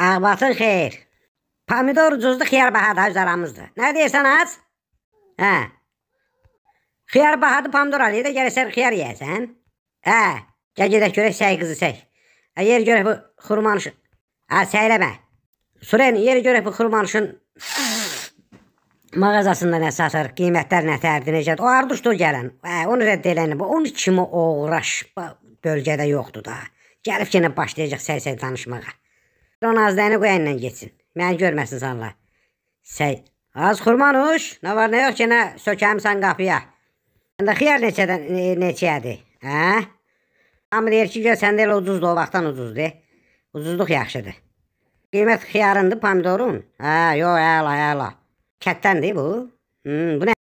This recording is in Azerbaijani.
Əhvaxtın xeyir. Pomidor ucuzdur, xiyar bahadır üzaramızdır. Nə deyirsən az? Hə. Xiyar bahadır, pomidor alıyı da gəlsən xiyar yeyəsən. Hə. Gəl gedək görək səy qızı səy. Ə, yer görək bu xurmanışın. Hə, səyləmə. Suren, yer görək bu xurmanışın mağazasında nə satır, qiymətlər nə tərdir, necədir. O ardışdır gələn. Hə, onu rədd eləyən. Bu onun kimi oğraş bölgədə yoxdur da. Gəlib yenə başlayacaq səy-səy danışmağa. Onu azlayını qoyanla getsin. Məni görməsin sanla. Səy. Az xurmanuş. Nə var, nə yox ki, nə sökəmsən qapıya. Səndə xiyar neçədən, neçəyədir? Hə? Amma deyir ki, gör, səndə elə ucuzdur, o vaxtdan ucuzdur. E? Ucuzluq yaxşıdır. Qiymət xiyarındır pomidorun. Hə, yox, əla, əla. Kətdəndir bu. Hmm, bu nə?